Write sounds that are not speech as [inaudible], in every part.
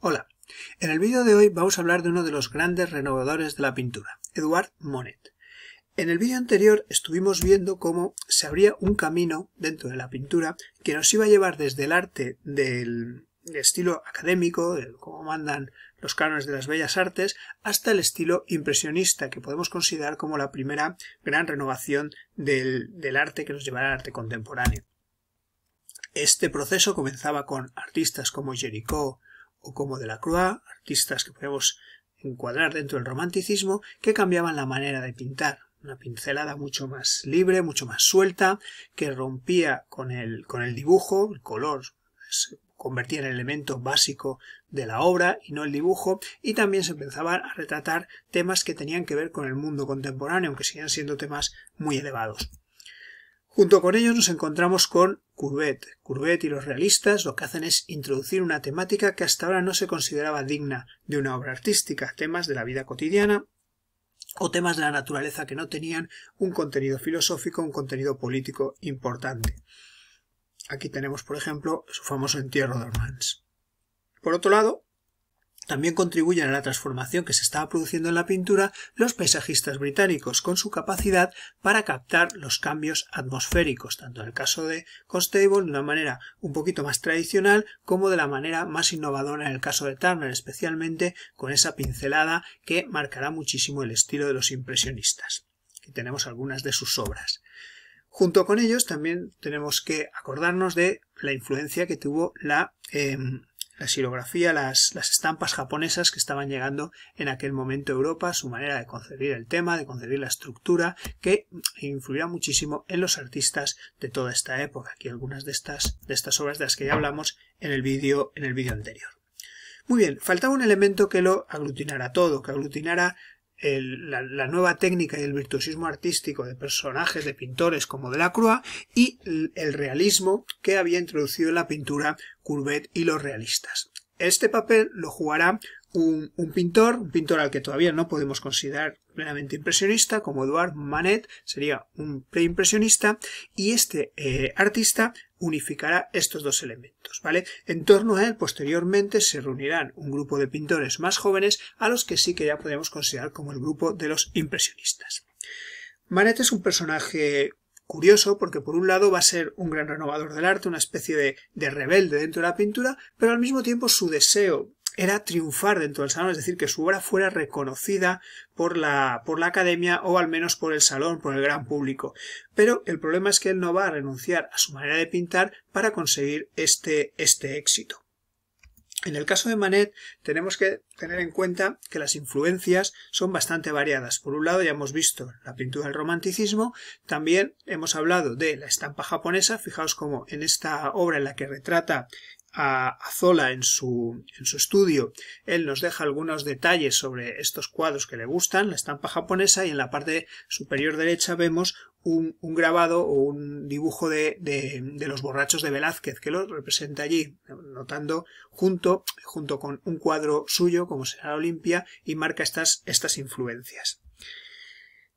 Hola, en el vídeo de hoy vamos a hablar de uno de los grandes renovadores de la pintura, Eduard Monet. En el vídeo anterior estuvimos viendo cómo se abría un camino dentro de la pintura que nos iba a llevar desde el arte del estilo académico, como mandan los cánones de las bellas artes, hasta el estilo impresionista, que podemos considerar como la primera gran renovación del, arte que nos llevará al arte contemporáneo. Este proceso comenzaba con artistas como Jericho, de como Croix, artistas que podemos encuadrar dentro del romanticismo, que cambiaban la manera de pintar. Una pincelada mucho más libre, mucho más suelta, que rompía con el, dibujo, el color se convertía en el elemento básico de la obra y no el dibujo, y también se empezaba a retratar temas que tenían que ver con el mundo contemporáneo, aunque siguen siendo temas muy elevados. Junto con ellos nos encontramos con Courbet. Courbet y los realistas lo que hacen es introducir una temática que hasta ahora no se consideraba digna de una obra artística, temas de la vida cotidiana o temas de la naturaleza que no tenían un contenido filosófico, un contenido político importante. Aquí tenemos, por ejemplo, su famoso entierro de Ormans. Por otro lado, también contribuyen a la transformación que se estaba produciendo en la pintura los paisajistas británicos con su capacidad para captar los cambios atmosféricos, tanto en el caso de Constable de una manera un poquito más tradicional como de la manera más innovadora en el caso de Turner, especialmente con esa pincelada que marcará muchísimo el estilo de los impresionistas. que tenemos algunas de sus obras. Junto con ellos también tenemos que acordarnos de la influencia que tuvo la... Em, la xilografía, las, las, estampas japonesas que estaban llegando en aquel momento a Europa, su manera de concebir el tema, de concebir la estructura, que influirá muchísimo en los artistas de toda esta época. Aquí algunas de estas, de estas obras de las que ya hablamos en el vídeo, en el vídeo anterior. Muy bien, faltaba un elemento que lo aglutinara todo, que aglutinara la, nueva técnica y el virtuosismo artístico de personajes, de pintores como de la y el, realismo que había introducido en la pintura Courbet y los realistas. Este papel lo jugará un, pintor, un pintor al que todavía no podemos considerar plenamente impresionista, como Eduard Manet, sería un preimpresionista, y este eh, artista unificará estos dos elementos, ¿vale? En torno a él posteriormente se reunirán un grupo de pintores más jóvenes a los que sí que ya podemos considerar como el grupo de los impresionistas. Manet es un personaje curioso porque por un lado va a ser un gran renovador del arte, una especie de, rebelde dentro de la pintura, pero al mismo tiempo su deseo era triunfar dentro del salón, es decir, que su obra fuera reconocida por la, por la academia o al menos por el salón, por el gran público. Pero el problema es que él no va a renunciar a su manera de pintar para conseguir este, este éxito. En el caso de Manet tenemos que tener en cuenta que las influencias son bastante variadas. Por un lado ya hemos visto la pintura del romanticismo, también hemos hablado de la estampa japonesa, fijaos como en esta obra en la que retrata a, Zola en su, estudio. Él nos deja algunos detalles sobre estos cuadros que le gustan, la estampa japonesa, y en la parte superior derecha vemos un, grabado o un dibujo de, los borrachos de Velázquez, que lo representa allí, notando junto, con un cuadro suyo, como será Olimpia, y marca estas influencias.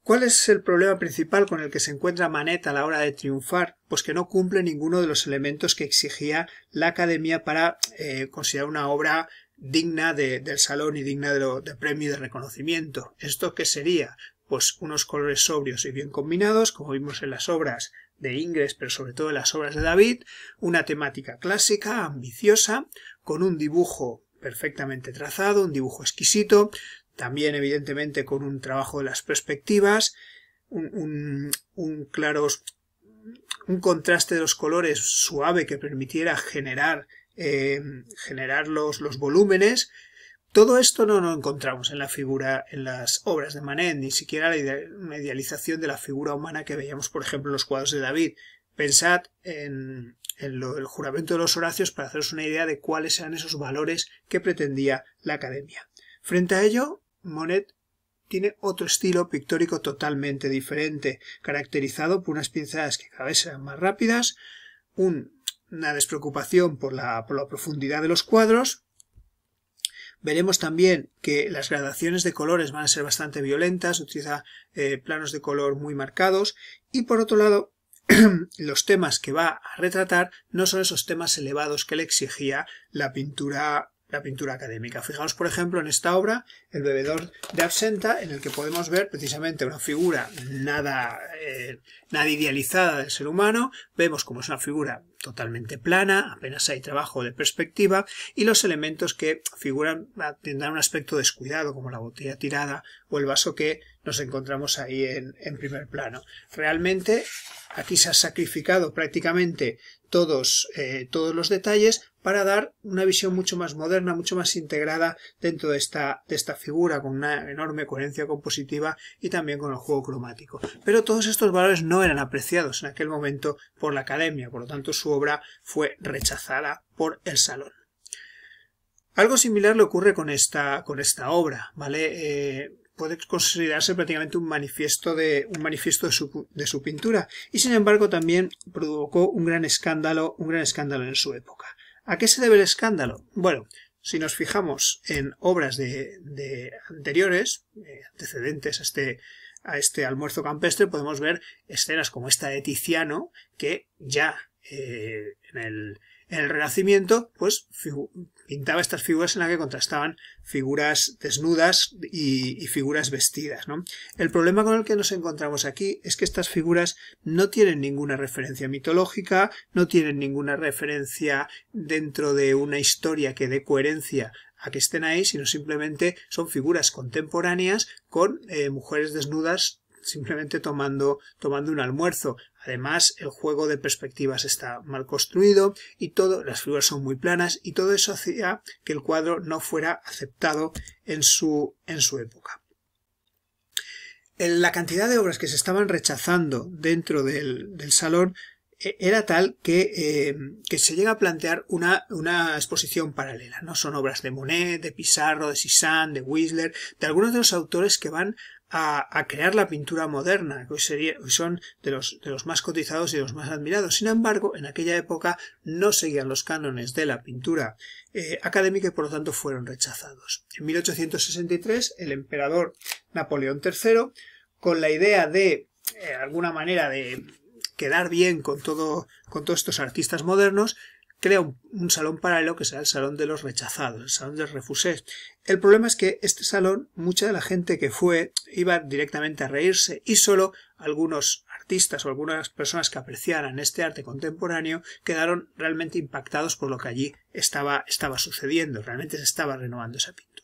¿Cuál es el problema principal con el que se encuentra Manet a la hora de triunfar? Pues que no cumple ninguno de los elementos que exigía la academia para eh, considerar una obra digna de, del salón y digna de, de premio y de reconocimiento. ¿Esto qué sería? Pues unos colores sobrios y bien combinados, como vimos en las obras de Ingres, pero sobre todo en las obras de David, una temática clásica, ambiciosa, con un dibujo perfectamente trazado, un dibujo exquisito, también, evidentemente, con un trabajo de las perspectivas, un, claro, un contraste de los colores suave que permitiera generar, eh, los, volúmenes, todo esto no lo encontramos en la figura, en las obras de Manet, ni siquiera la idealización de la figura humana que veíamos, por ejemplo, en los cuadros de David. Pensad en, en el juramento de los Horacios para haceros una idea de cuáles eran esos valores que pretendía la academia. Frente a ello, Monet tiene otro estilo pictórico totalmente diferente, caracterizado por unas pinceladas que cada vez más rápidas, una despreocupación por la, profundidad de los cuadros. Veremos también que las gradaciones de colores van a ser bastante violentas, utiliza eh, planos de color muy marcados y por otro lado [clears throat] los temas que va a retratar no son esos temas elevados que le exigía la pintura la pintura académica. Fijaos, por ejemplo, en esta obra, El bebedor de absenta, en el que podemos ver precisamente una figura nada, eh, nada idealizada del ser humano. Vemos como es una figura totalmente plana, apenas hay trabajo de perspectiva, y los elementos que figuran ah, tendrán un aspecto descuidado, como la botella tirada o el vaso que nos encontramos ahí en, primer plano. Realmente aquí se ha sacrificado prácticamente todos, eh, todos los detalles para dar una visión mucho más moderna, mucho más integrada dentro de esta, de esta figura, con una enorme coherencia compositiva y también con el juego cromático. Pero todos estos valores no eran apreciados en aquel momento por la academia, por lo tanto su obra fue rechazada por el salón. Algo similar le ocurre con esta, con esta obra, ¿vale? Eh, puede considerarse prácticamente un manifiesto de, un manifiesto de su, pintura y sin embargo también provocó un gran escándalo, un gran escándalo en su época. ¿A qué se debe el escándalo? Bueno, si nos fijamos en obras de, anteriores, eh, antecedentes este, a este, almuerzo campestre, podemos ver escenas como esta de Tiziano, que ya eh, en el en el Renacimiento, pues pintaba estas figuras en las que contrastaban figuras desnudas y, figuras vestidas. El problema con el que nos encontramos aquí es que estas figuras no tienen ninguna referencia mitológica, no tienen ninguna referencia dentro de una historia que dé coherencia a que estén ahí, sino simplemente son figuras contemporáneas con eh, mujeres desnudas simplemente tomando, un almuerzo. Además, el juego de perspectivas está mal construido y todo, las figuras son muy planas y todo eso hacía que el cuadro no fuera aceptado en su, en su época. La cantidad de obras que se estaban rechazando dentro del, del salón eh, era tal que, eh, que, se llega a plantear una, exposición paralela. ¿no? Son obras de Monet, de Pizarro, de Cézanne, de Whistler, de algunos de los autores que van a, crear la pintura moderna, que hoy, son de los, más cotizados y los más admirados. Sin embargo, en aquella época no seguían los cánones de la pintura eh, académica y por lo tanto fueron rechazados. En 1863, el emperador Napoleón III, con la idea de, eh, alguna manera, de quedar bien con, con todos estos artistas modernos, crea un, salón paralelo que será el salón de los rechazados, el salón de refusés. El problema es que este salón, mucha de la gente que fue iba directamente a reírse y solo algunos artistas o algunas personas que apreciaran este arte contemporáneo quedaron realmente impactados por lo que allí estaba, sucediendo, realmente se estaba renovando esa pintura.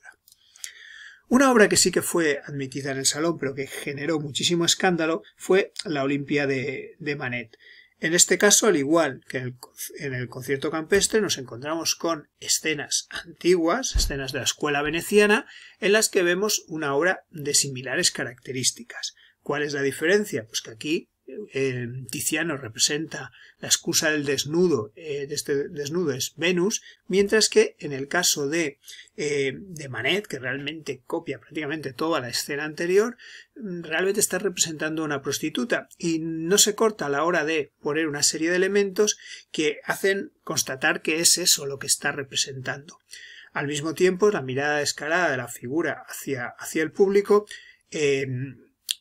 Una obra que sí que fue admitida en el salón, pero que generó muchísimo escándalo, fue La Olimpia de Manet. En este caso, al igual que en el, concierto campestre, nos encontramos con escenas antiguas, escenas de la escuela veneciana, en las que vemos una obra de similares características. ¿Cuál es la diferencia? Pues que aquí eh, Tiziano representa la excusa del desnudo, eh, de este desnudo es Venus, mientras que en el caso de, eh, de Manet, que realmente copia prácticamente toda la escena anterior, mm, realmente está representando a una prostituta y no se corta a la hora de poner una serie de elementos que hacen constatar que es eso lo que está representando. Al mismo tiempo, la mirada escalada de la figura hacia, hacia el público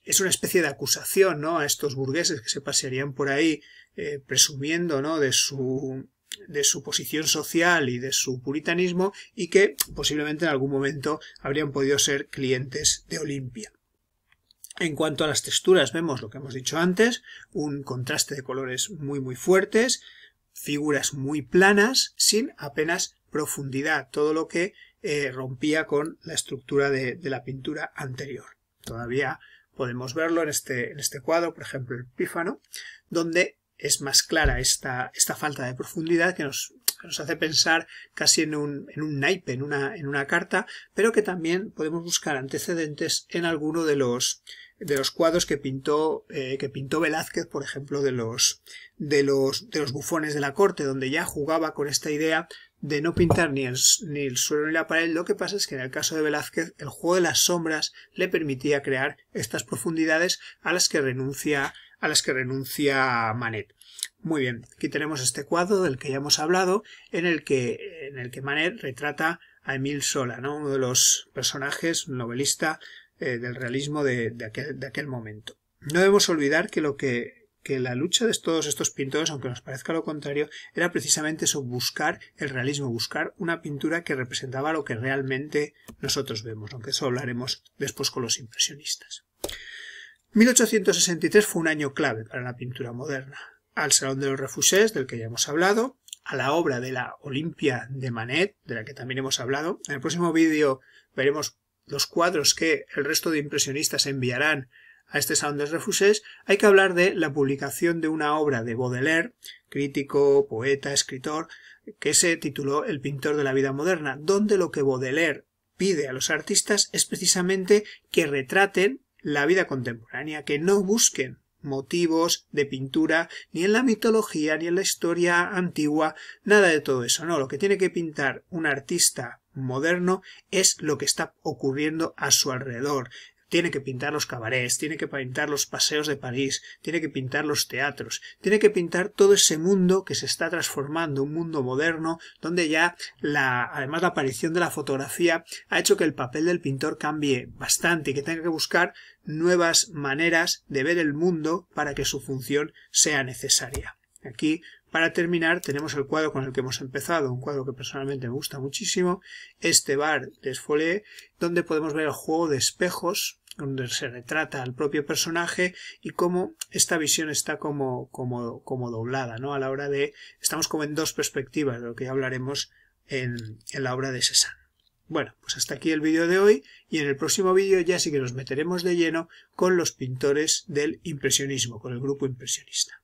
es una especie de acusación ¿no? a estos burgueses que se pasearían por ahí eh, presumiendo ¿no? de su de su posición social y de su puritanismo y que posiblemente en algún momento habrían podido ser clientes de Olimpia. En cuanto a las texturas vemos lo que hemos dicho antes, un contraste de colores muy muy fuertes, figuras muy planas sin apenas profundidad, todo lo que eh, rompía con la estructura de, de la pintura anterior. Todavía Podemos verlo en este, en este cuadro, por ejemplo, el pífano, donde es más clara esta, esta falta de profundidad que nos, nos hace pensar casi en un, en un naipe, en una, en una carta, pero que también podemos buscar antecedentes en alguno de los, de los cuadros que pintó, eh, que pintó Velázquez, por ejemplo, de los, de, los, de los bufones de la corte, donde ya jugaba con esta idea de no pintar ni el, suelo ni la pared, lo que pasa es que en el caso de Velázquez el juego de las sombras le permitía crear estas profundidades a las que renuncia, a las que renuncia Manet. Muy bien, aquí tenemos este cuadro del que ya hemos hablado, en el que, en el que Manet retrata a Emil Sola, uno de los personajes novelista eh, del realismo de, de aquel momento. No debemos olvidar que lo que que la lucha de todos estos pintores, aunque nos parezca lo contrario, era precisamente eso, buscar el realismo, buscar una pintura que representaba lo que realmente nosotros vemos, aunque eso hablaremos después con los impresionistas. 1863 fue un año clave para la pintura moderna. Al Salón de los Refusés, del que ya hemos hablado, a la obra de la Olimpia de Manet, de la que también hemos hablado. En el próximo vídeo veremos los cuadros que el resto de impresionistas enviarán a este de Refusés hay que hablar de la publicación de una obra de Baudelaire, crítico, poeta, escritor, que se tituló El pintor de la vida moderna, donde lo que Baudelaire pide a los artistas es precisamente que retraten la vida contemporánea, que no busquen motivos de pintura, ni en la mitología, ni en la historia antigua, nada de todo eso. No, lo que tiene que pintar un artista moderno es lo que está ocurriendo a su alrededor, tiene que pintar los cabarets, tiene que pintar los paseos de París, tiene que pintar los teatros, tiene que pintar todo ese mundo que se está transformando, un mundo moderno, donde ya la, además la aparición de la fotografía ha hecho que el papel del pintor cambie bastante y que tenga que buscar nuevas maneras de ver el mundo para que su función sea necesaria. Aquí, para terminar, tenemos el cuadro con el que hemos empezado, un cuadro que personalmente me gusta muchísimo, este bar de Esfolie, donde podemos ver el juego de espejos donde se retrata al propio personaje y cómo esta visión está como, como, como doblada, ¿no? A la hora de... Estamos como en dos perspectivas, de lo que hablaremos en, en la obra de César. Bueno, pues hasta aquí el vídeo de hoy y en el próximo vídeo ya sí que nos meteremos de lleno con los pintores del impresionismo, con el grupo impresionista.